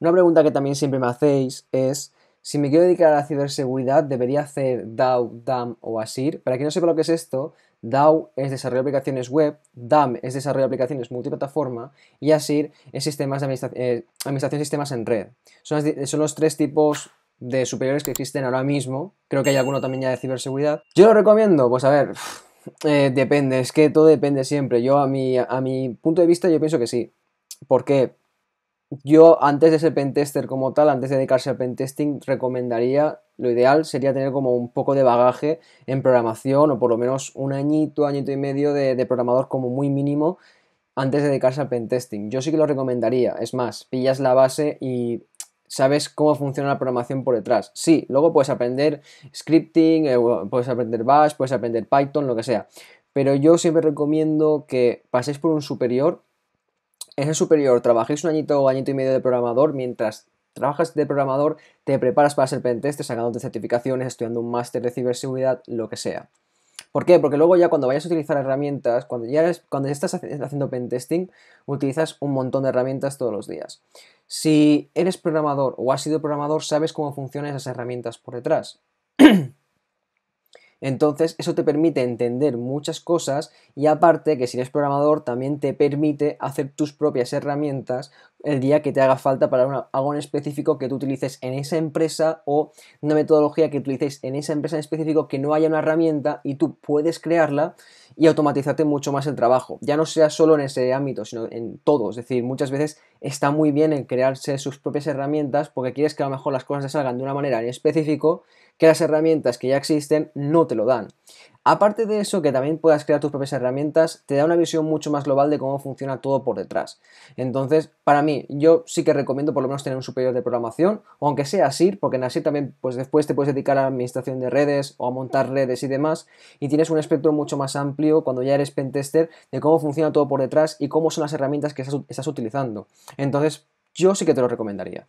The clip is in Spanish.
Una pregunta que también siempre me hacéis es, si me quiero dedicar a la ciberseguridad, ¿debería hacer DAO, DAM o ASIR? Para quien no sepa lo que es esto, DAO es desarrollo de aplicaciones web, DAM es desarrollo de aplicaciones multiplataforma y ASIR es sistemas de eh, administración de sistemas en red. Son, los tres tipos de superiores que existen ahora mismo. Creo que hay alguno también ya de ciberseguridad. ¿Yo lo recomiendo? Pues a ver, eh, depende, es que todo depende siempre. Yo a mi, a mi punto de vista yo pienso que sí. ¿Por qué? yo antes de ser pentester como tal, antes de dedicarse al pentesting, recomendaría, lo ideal sería tener como un poco de bagaje en programación o por lo menos un añito, añito y medio de, programador como muy mínimo antes de dedicarse al pentesting. Yo sí que lo recomendaría, es más, pillas la base y sabes cómo funciona la programación por detrás. Sí, luego puedes aprender scripting, eh, puedes aprender Bash, puedes aprender Python, lo que sea. Pero yo siempre recomiendo que paséis por un superior es el superior, trabajéis un añito o añito y medio de programador, mientras trabajas de programador, te preparas para ser pentester, sacándote certificaciones, estudiando un máster de ciberseguridad, lo que sea. ¿Por qué? Porque luego ya cuando vayas a utilizar herramientas, cuando ya, eres, cuando ya estás haciendo pentesting, utilizas un montón de herramientas todos los días. Si eres programador o has sido programador, sabes cómo funcionan esas herramientas por detrás. Entonces eso te permite entender muchas cosas y aparte que si eres programador también te permite hacer tus propias herramientas el día que te haga falta para algo en específico que tú utilices en esa empresa o una metodología que utilices en esa empresa en específico que no haya una herramienta y tú puedes crearla y automatizarte mucho más el trabajo. Ya no sea solo en ese ámbito, sino en todo. Es decir, muchas veces está muy bien en crearse sus propias herramientas porque quieres que a lo mejor las cosas te salgan de una manera en específico que las herramientas que ya existen no te lo dan. Aparte de eso, que también puedas crear tus propias herramientas, te da una visión mucho más global de cómo funciona todo por detrás. Entonces, para mí, yo sí que recomiendo por lo menos tener un superior de programación, o aunque sea ASIR porque en ASIR también pues después te puedes dedicar a administración de redes o a montar redes y demás, y tienes un espectro mucho más amplio cuando ya eres pentester de cómo funciona todo por detrás y cómo son las herramientas que estás utilizando. Entonces, yo sí que te lo recomendaría.